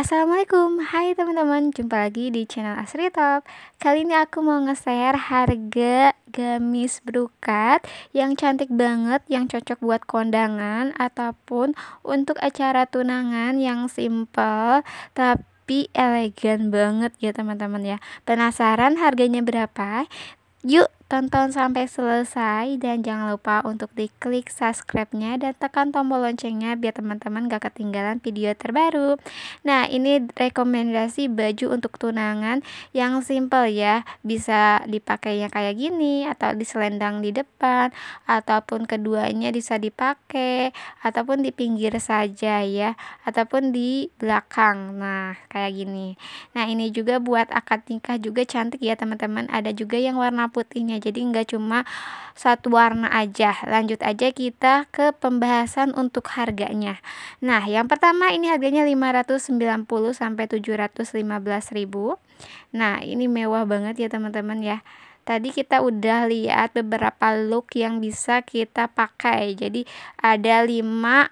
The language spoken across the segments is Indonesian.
Assalamualaikum, hai teman-teman, jumpa lagi di channel Asri Top Kali ini aku mau nge-share harga gamis brokat yang cantik banget, yang cocok buat kondangan Ataupun untuk acara tunangan yang simple, tapi elegan banget ya teman-teman ya Penasaran harganya berapa? Yuk Tonton sampai selesai dan jangan lupa untuk diklik subscribe-nya dan tekan tombol loncengnya biar teman-teman gak ketinggalan video terbaru. Nah, ini rekomendasi baju untuk tunangan yang simple ya. Bisa dipakainya kayak gini atau diselendang di depan ataupun keduanya bisa dipakai ataupun di pinggir saja ya ataupun di belakang. Nah, kayak gini. Nah, ini juga buat akad nikah juga cantik ya, teman-teman. Ada juga yang warna putihnya jadi nggak cuma satu warna aja lanjut aja kita ke pembahasan untuk harganya nah yang pertama ini harganya 590 sampai 715 ribu nah ini mewah banget ya teman-teman ya tadi kita udah lihat beberapa look yang bisa kita pakai jadi ada lima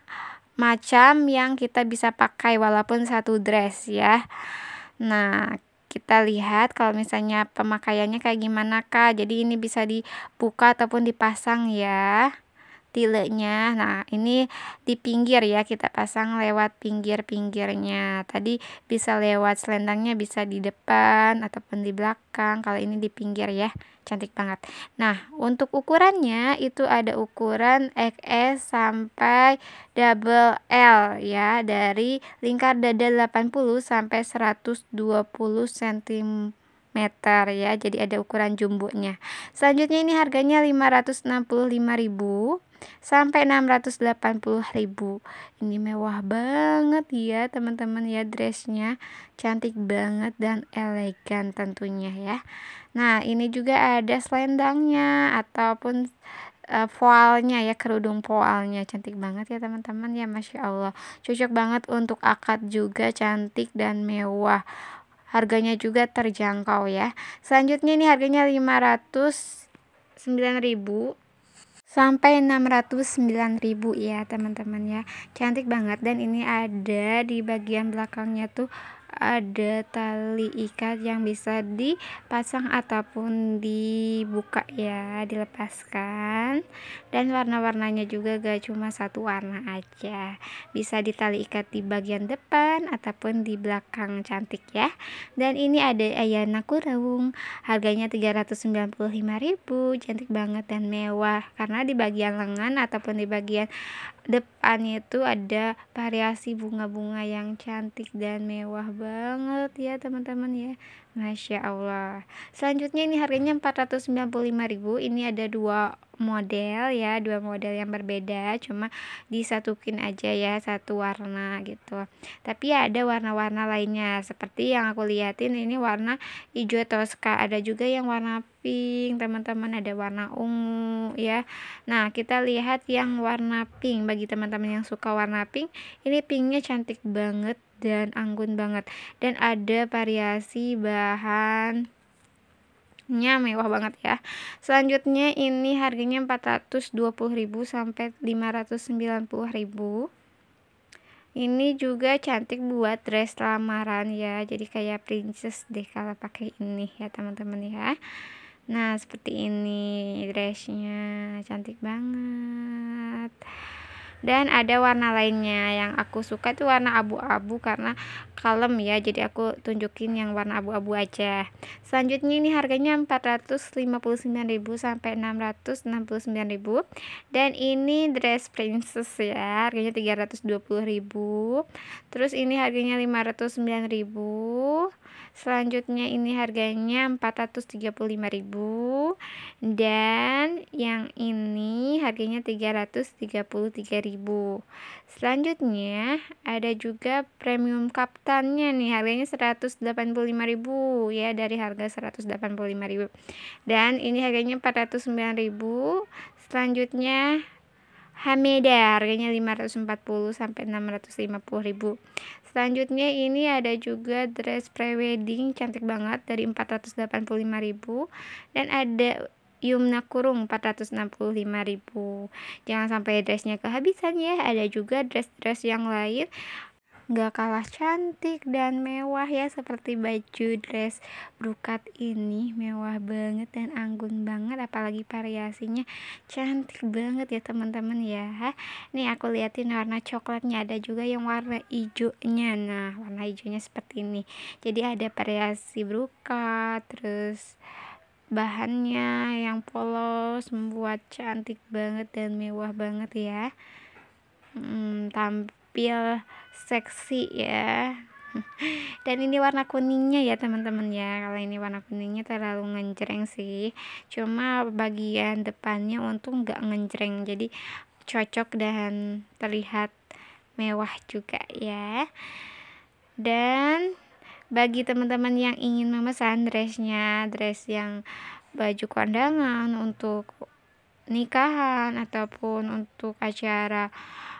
macam yang kita bisa pakai walaupun satu dress ya nah kita lihat kalau misalnya pemakaiannya kayak gimana kak jadi ini bisa dibuka ataupun dipasang ya tilenya. Nah, ini di pinggir ya, kita pasang lewat pinggir-pinggirnya. Tadi bisa lewat selendangnya, bisa di depan ataupun di belakang. Kalau ini di pinggir ya, cantik banget. Nah, untuk ukurannya itu ada ukuran XS sampai double L ya, dari lingkar dada 80 sampai 120 cm meter ya. Jadi ada ukuran jumbonya. Selanjutnya ini harganya 565.000 sampai 680.000. Ini mewah banget ya, teman-teman ya dressnya. Cantik banget dan elegan tentunya ya. Nah, ini juga ada selendangnya ataupun uh, voalnya ya kerudung voalnya cantik banget ya teman-teman ya masya Allah cocok banget untuk akad juga cantik dan mewah Harganya juga terjangkau ya. Selanjutnya ini harganya 509.000 sampai 609.000 ya teman-teman ya cantik banget dan ini ada di bagian belakangnya tuh ada tali ikat yang bisa dipasang ataupun dibuka ya dilepaskan dan warna-warnanya juga gak cuma satu warna aja bisa ditali ikat di bagian depan ataupun di belakang cantik ya dan ini ada Ayana kurung harganya 395.000 cantik banget dan mewah karena di bagian lengan ataupun di bagian depannya itu ada variasi bunga-bunga yang cantik dan mewah banget ya teman-teman ya Masya Allah selanjutnya ini harganya 495.000 ini ada dua model ya dua model yang berbeda cuma disatukin aja ya satu warna gitu tapi ya ada warna-warna lainnya seperti yang aku liatin ini warna hijau toska ada juga yang warna pink teman-teman ada warna ungu ya nah kita lihat yang warna pink bagi teman-teman yang suka warna pink ini pinknya cantik banget dan anggun banget dan ada variasi bahan nya mewah banget ya. Selanjutnya ini harganya 420.000 sampai 590.000. Ini juga cantik buat dress lamaran ya. Jadi kayak princess deh kalau pakai ini ya teman-teman ya. Nah, seperti ini dressnya cantik banget dan ada warna lainnya yang aku suka itu warna abu-abu karena kalem ya jadi aku tunjukin yang warna abu-abu aja selanjutnya ini harganya 459.000 sampai 669.000 dan ini dress princess ya harganya 320.000 terus ini harganya 509.000 selanjutnya ini harganya 435.000 dan yang ini harganya 333.000 ribu Selanjutnya ada juga premium kaptennya nih harganya 185.000 ya dari harga 185.000. Dan ini harganya 409.000. Selanjutnya Hameda harganya 540 sampai 650 ribu Selanjutnya ini ada juga dress prewedding cantik banget dari 485 ribu Dan ada Yumna kurung ribu, jangan sampai dressnya kehabisan ya ada juga dress-dress yang lain gak kalah cantik dan mewah ya seperti baju dress brukat ini mewah banget dan anggun banget apalagi variasinya cantik banget ya teman-teman ya nih aku liatin warna coklatnya ada juga yang warna hijaunya nah warna hijaunya seperti ini jadi ada variasi brukat terus bahannya yang polos membuat cantik banget dan mewah banget ya hmm, tampil seksi ya dan ini warna kuningnya ya teman-teman ya kalau ini warna kuningnya terlalu ngejreng sih cuma bagian depannya untung nggak ngejreng jadi cocok dan terlihat mewah juga ya dan bagi teman-teman yang ingin memesan dressnya dress yang baju kondangan untuk nikahan ataupun untuk acara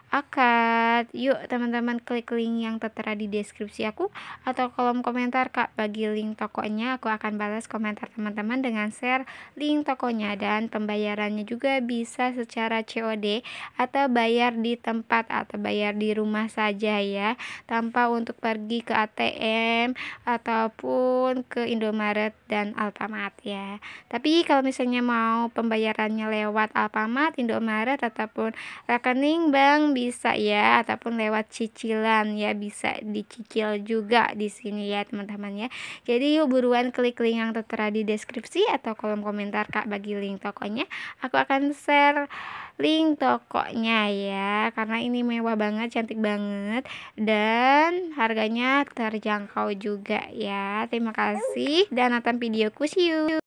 akad. Yuk teman-teman klik link yang tertera di deskripsi aku atau kolom komentar Kak bagi link tokonya. Aku akan balas komentar teman-teman dengan share link tokonya dan pembayarannya juga bisa secara COD atau bayar di tempat atau bayar di rumah saja ya tanpa untuk pergi ke ATM ataupun ke Indomaret dan Alfamart ya. Tapi kalau misalnya mau pembayarannya lewat Alfamart, Indomaret ataupun rekening bank bisa ya ataupun lewat cicilan ya bisa dicicil juga di sini ya teman-teman ya jadi yuk buruan klik link yang tertera di deskripsi atau kolom komentar kak bagi link tokonya aku akan share link tokonya ya karena ini mewah banget cantik banget dan harganya terjangkau juga ya terima kasih dan nonton videoku see you